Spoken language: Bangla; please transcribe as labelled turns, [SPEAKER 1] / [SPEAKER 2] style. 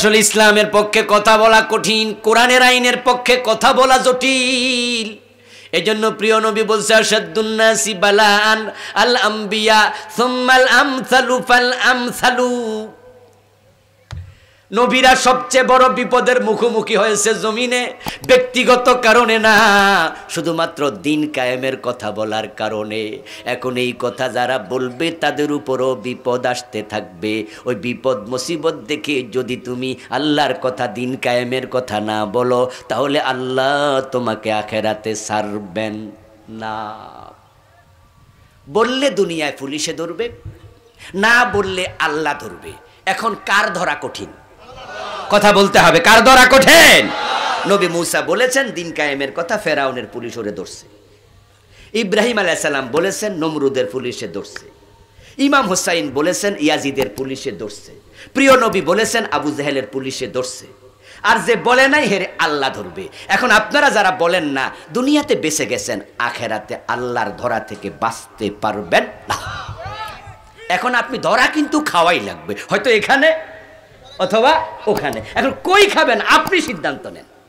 [SPEAKER 1] আসলে ইসলামের পক্ষে কথা বলা কঠিন কোরআনের আইনের পক্ষে কথা বলা জটিল এজন্য প্রিয় নবী বলছে আসাদুন্নাসি বালান আল আম্বিয়া সুম্মাল আমসালু ফাল আমসালু নবীরা সবচেয়ে বড় বিপদের মুখোমুখি হয়েছে জমিনে ব্যক্তিগত কারণে না শুধুমাত্র দিন কায়েমের কথা বলার কারণে এখন এই কথা যারা বলবে তাদের উপরও বিপদ আসতে থাকবে ওই বিপদ মুসিবত দেখে যদি তুমি আল্লাহর কথা দিন কায়েমের কথা না বলো তাহলে আল্লাহ তোমাকে আখেরাতে সারবেন না বললে দুনিয়ায় পুলিশে ধরবে না বললে আল্লাহ ধরবে এখন কার ধরা কঠিন কথা বলতে হবে কার ধরা কঠিন নবী মুসা বলেছেন দিন কায়েমের কথা ফেরাউনের পুলিশ ওরে ধরছে ইব্রাহিম আলাইসাল্লাম বলেছেন নমরুদের পুলিশে ধরছে ইমাম হোসাইন বলেছেন ইয়াজিদের পুলিশে ধরছে প্রিয় নবী বলেছেন আবু জাহেলের পুলিশে ধরছে আর যে বলে নাই হেরে আল্লাহ ধরবে এখন আপনারা যারা বলেন না দুনিয়াতে বেঁচে গেছেন আখেরাতে আল্লাহর ধরা থেকে বাঁচতে পারবেন না এখন আপনি ধরা কিন্তু খাওয়াই লাগবে হয়তো এখানে অথবা ওখানে এখন কই খাবেন আপনি সিদ্ধান্ত নেন